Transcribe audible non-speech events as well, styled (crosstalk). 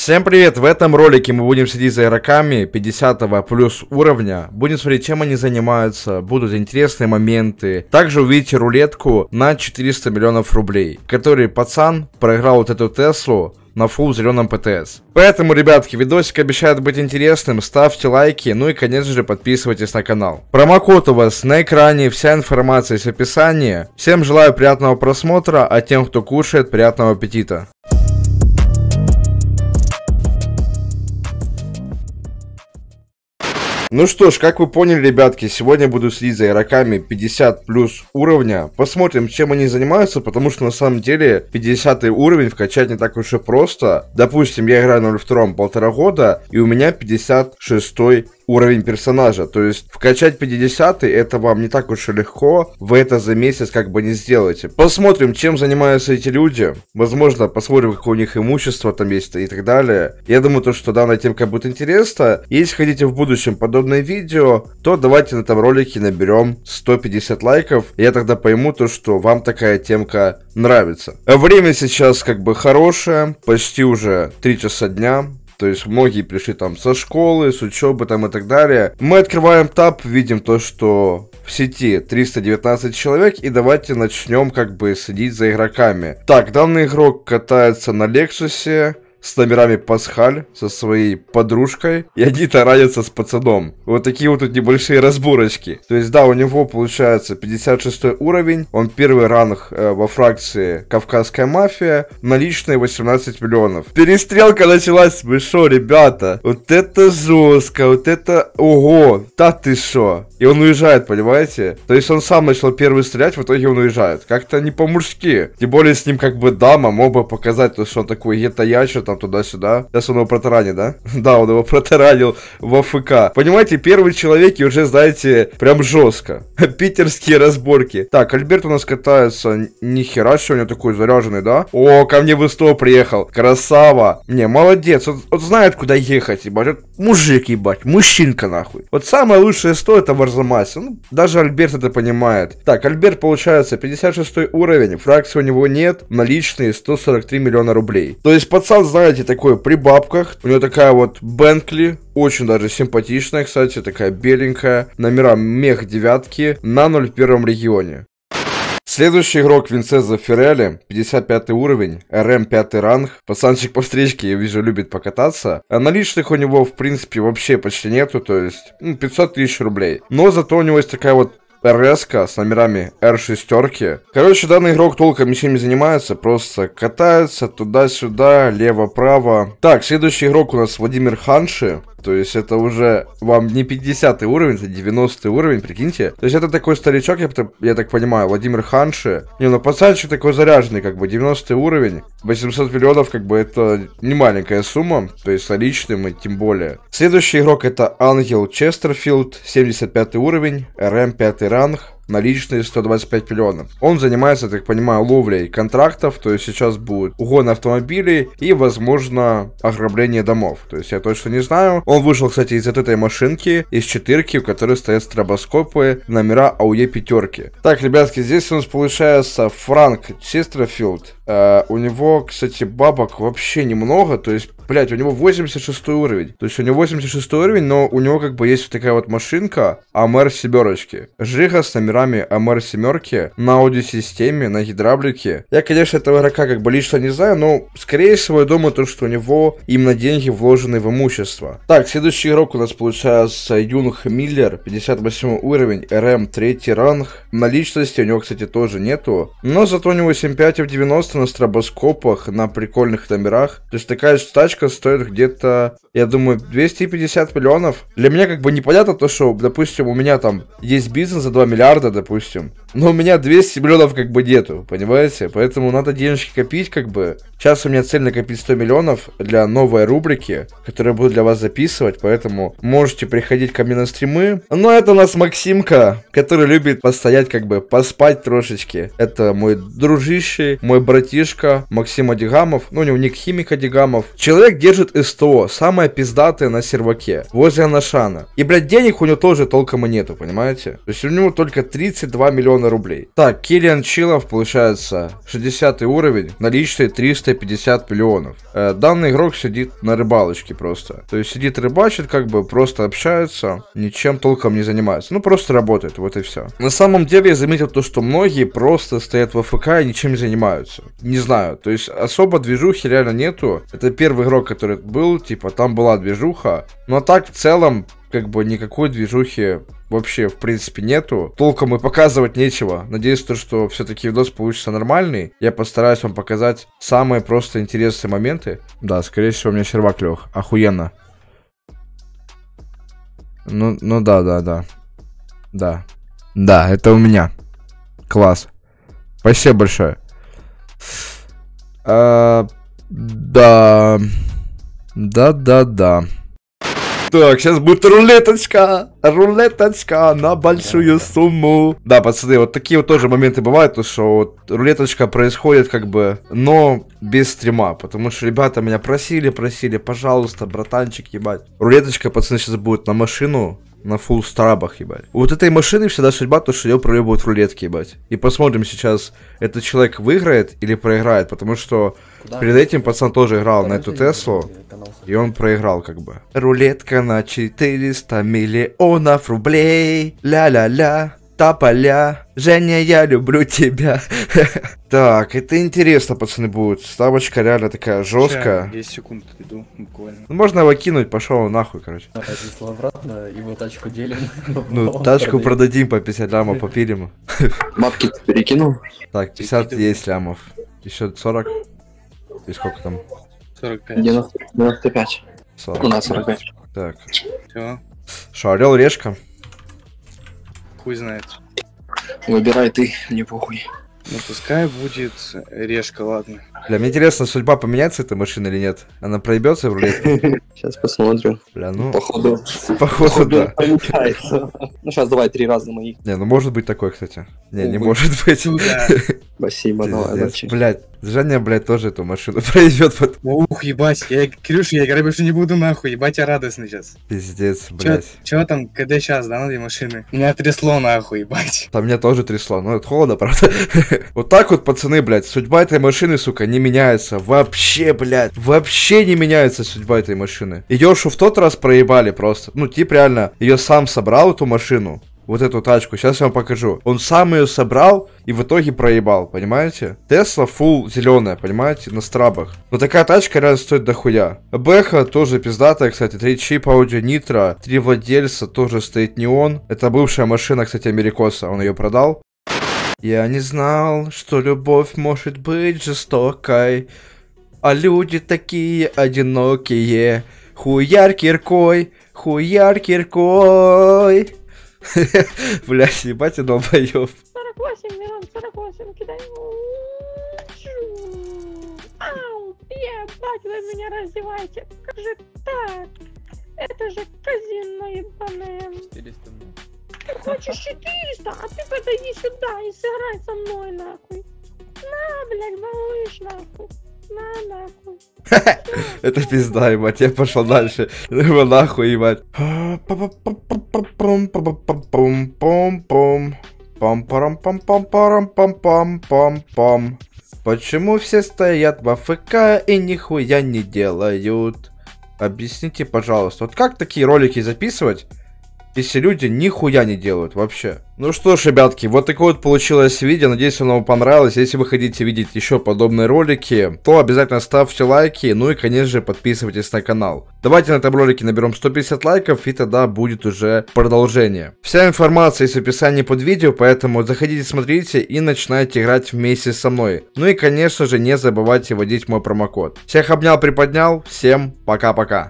Всем привет! В этом ролике мы будем следить за игроками 50 плюс уровня. Будем смотреть, чем они занимаются, будут интересные моменты. Также увидите рулетку на 400 миллионов рублей, который пацан проиграл вот эту Теслу на фул зеленом ПТС. Поэтому, ребятки, видосик обещает быть интересным, ставьте лайки, ну и, конечно же, подписывайтесь на канал. Промокод у вас на экране, вся информация есть в описании. Всем желаю приятного просмотра, а тем, кто кушает, приятного аппетита. Ну что ж, как вы поняли, ребятки, сегодня буду следить за игроками 50 плюс уровня. Посмотрим, чем они занимаются, потому что на самом деле 50 уровень вкачать не так уж и просто. Допустим, я играю на 02 полтора года, и у меня 56 уровень персонажа. То есть вкачать 50 это вам не так уж и легко. Вы это за месяц как бы не сделаете. Посмотрим, чем занимаются эти люди. Возможно, посмотрим, какое у них имущество там есть и так далее. Я думаю, то, что данная темка будет интересна. Если хотите в будущем подобное видео, то давайте на этом ролике наберем 150 лайков. Я тогда пойму то, что вам такая темка нравится. Время сейчас как бы хорошее, почти уже 3 часа дня. То есть многие пришли там со школы, с учебы там и так далее. Мы открываем таб, видим то, что в сети 319 человек, и давайте начнем как бы следить за игроками. Так, данный игрок катается на Лексусе, с номерами Пасхаль, со своей подружкой, и они таранятся с пацаном. Вот такие вот тут небольшие разборочки. То есть, да, у него получается 56 уровень, он первый ранг э, во фракции Кавказская мафия, наличные 18 миллионов. Перестрелка началась, вы шо, ребята? Вот это жестко, вот это... Ого, да ты шо? И он уезжает, понимаете? То есть он сам начал первый стрелять, в итоге он уезжает. Как-то не по-мужски. Тем более с ним как бы дама мог бы показать, то, что он такой, это там туда-сюда. Сейчас он его протаранит, да? (laughs) Да, он его протаранил в АФК. Понимаете, первые человеки уже, знаете, прям жестко. (laughs) Питерские разборки. Так, Альберт у нас катается. Нихера себе, у такой заряженный, да? О, ко мне в СТО приехал. Красава. Не, молодец. Он, он знает, куда ехать, ебать. Он мужик, ебать. Мужчинка, нахуй. Вот самое лучшее сто это Варзамасе. Ну, даже Альберт это понимает. Так, Альберт получается 56 уровень. Фракции у него нет. Наличные 143 миллиона рублей. То есть пацан знает знаете, такой при бабках. У него такая вот Бентли, очень даже симпатичная, кстати, такая беленькая. Номера мех девятки на 0 в первом регионе. Следующий игрок Винцеза Феррелли, 55 уровень, РМ 5 ранг, пацанчик по встречке, я вижу, любит покататься. А наличных у него, в принципе, вообще почти нету, то есть 500 ну, тысяч рублей. Но зато у него есть такая вот РСК с номерами Р шестерки. Короче, данный игрок толком ничем не занимается, просто катается туда-сюда, лево-право. Так, следующий игрок у нас Владимир Ханши. То есть это уже вам не 50 уровень, это 90 уровень, прикиньте. То есть это такой старичок, я, я так понимаю, Владимир Ханши. Не, ну пацанчик такой заряженный, как бы 90 уровень. 800 миллионов, как бы это не маленькая сумма, то есть личным и тем более. Следующий игрок это Ангел Честерфилд, 75 уровень, РМ 5 ранг наличные 125 миллионов. Он занимается, так понимаю, ловлей контрактов, то есть сейчас будет угон автомобилей и, возможно, ограбление домов. То есть я точно не знаю. Он вышел, кстати, из этой машинки, из четырки, у которой стоят стробоскопы, номера АУЕ пятерки. Так, ребятки, здесь у нас получается Франк Честерфилд. Uh, э, у него, кстати, бабок вообще немного, то есть Блять, у него 86 уровень. То есть у него 86 уровень, но у него как бы есть такая вот машинка АМР семерочки. Жига с номерами АМР семерки на аудиосистеме, на гидравлике. Я, конечно, этого игрока как бы лично не знаю, но скорее всего я думаю то, что у него именно деньги вложены в имущество. Так, следующий игрок у нас получается Юнг Миллер, 58 уровень, РМ третий ранг. Наличности у него, кстати, тоже нету. Но зато у него 7.5 в 90 на стробоскопах, на прикольных номерах. То есть такая же тачка тачка стоит где-то, я думаю, 250 миллионов. Для меня как бы непонятно то, что, допустим, у меня там есть бизнес за 2 миллиарда, допустим, но у меня 200 миллионов как бы нету, понимаете? Поэтому надо денежки копить как бы. Сейчас у меня цель накопить 100 миллионов для новой рубрики, которую я буду для вас записывать, поэтому можете приходить ко мне на стримы. Но ну, а это у нас Максимка, который любит постоять как бы, поспать трошечки. Это мой дружище, мой братишка Максим Адигамов, ну у него ник Химик Адигамов. Человек Человек держит СТО, самое пиздатое на серваке, возле Анашана. И, блядь, денег у него тоже толком и нету, понимаете? То есть у него только 32 миллиона рублей. Так, Киллиан Чилов, получается, 60 уровень, наличные 350 миллионов. Э, данный игрок сидит на рыбалочке просто. То есть сидит рыбачит, как бы просто общается, ничем толком не занимается. Ну, просто работает, вот и все. На самом деле я заметил то, что многие просто стоят в АФК и ничем не занимаются. Не знаю, то есть особо движухи реально нету. Это первый игрок, который был, типа, там была движуха. Но так в целом, как бы, никакой движухи вообще, в принципе, нету. Толком и показывать нечего. Надеюсь, то, что все-таки видос получится нормальный. Я постараюсь вам показать самые просто интересные моменты. Да, скорее всего, у меня червак лег. Охуенно. Ну, ну да, да, да. Да. Да, это у меня. Класс. Спасибо большое. А, да. Да-да-да. Так, сейчас будет рулеточка, рулеточка на большую сумму. Да, пацаны, вот такие вот тоже моменты бывают, то что вот рулеточка происходит как бы, но без стрима, потому что ребята меня просили, просили, пожалуйста, братанчик, ебать. Рулеточка, пацаны, сейчас будет на машину, на фул страбах, ебать. вот этой машины всегда судьба, то, что ее проебывают в рулетке, ебать. И посмотрим сейчас, этот человек выиграет или проиграет, потому что Куда перед это? этим пацан тоже играл Куда на эту Теслу, и он проиграл как бы. Рулетка на 400 миллионов рублей, ля-ля-ля тополя. Женя, я люблю тебя. (laughs) Так, это интересно, пацаны, будет. Ставочка реально такая жесткая. 10 секунд иду, буквально. Ну, можно его кинуть, пошел нахуй, короче. Отнесла обратно, его тачку делим. Ну, (laughs) тачку продадим по 50 лямов, попилим. Бабки (laughs) перекинул? Так, 50 есть лямов. Еще 40. И сколько там? 45. 90, 95. 40. У нас 45. Так. Все. Что, орел, решка? Хуй знает. Выбирай ты, мне похуй. Ну пускай будет решка, ладно. Бля, мне интересно, судьба поменяется этой машины или нет? Она проебется в рулетке? Сейчас (laughs) посмотрим. Бля, ну... Походу. Походу, Походу да. Поменяется. (laughs) Ну, сейчас давай три раза мои. Не, ну может быть такой, кстати. Не, не может быть. Ну (laughs) Спасибо, ну, давай, удачи. Блядь, Женя, блядь, тоже эту машину пройдет. Вот. Ух, ебать, я, Крюш, я говорю, больше не буду нахуй, ебать, я радостный сейчас. Пиздец, блядь. Чё, там, КД сейчас, да, на этой машины? Меня трясло нахуй, ебать. Там меня тоже трясло, но это холодно, правда. Вот так вот, пацаны, блядь, судьба этой машины, сука, не меняется. Вообще, блядь. Вообще не меняется судьба этой машины. И Йошу в тот раз проебали просто. Ну, тип реально ее сам собрал, эту машину. Вот эту тачку. Сейчас я вам покажу. Он сам ее собрал и в итоге проебал, понимаете? Тесла full зеленая, понимаете, на страбах. Но такая тачка реально стоит дохуя. Бэха тоже пиздатая, кстати, три чипа, аудио нитро, три владельца, тоже стоит не он. Это бывшая машина, кстати, Америкоса, он ее продал. Я не знал, что любовь может быть жестокой, а люди такие одинокие. Хуяр киркой, хуяр киркой. (laughs) Блять, ебать, долбоёб. 48, Мирон, 48, кидай. Ау, ебать, вы меня раздеваете. Как же так? Это же казино ебаное. 400 минут ты хочешь 400, а ты подойди сюда и сыграй со мной, нахуй. На, блядь, малыш, нахуй. На, нахуй. (laughs) Это пизда, ебать, я пошел дальше. Ну нахуй, ебать. Пам-парам-пам-пам-парам-пам-пам-пам-пам-пам. Почему все стоят в АФК и нихуя не делают? Объясните, пожалуйста, вот как такие ролики записывать, если люди нихуя не делают вообще. Ну что ж, ребятки, вот такое вот получилось видео. Надеюсь, оно вам понравилось. Если вы хотите видеть еще подобные ролики, то обязательно ставьте лайки. Ну и, конечно же, подписывайтесь на канал. Давайте на этом ролике наберем 150 лайков, и тогда будет уже продолжение. Вся информация есть в описании под видео, поэтому заходите, смотрите и начинайте играть вместе со мной. Ну и, конечно же, не забывайте вводить мой промокод. Всех обнял, приподнял. Всем пока-пока.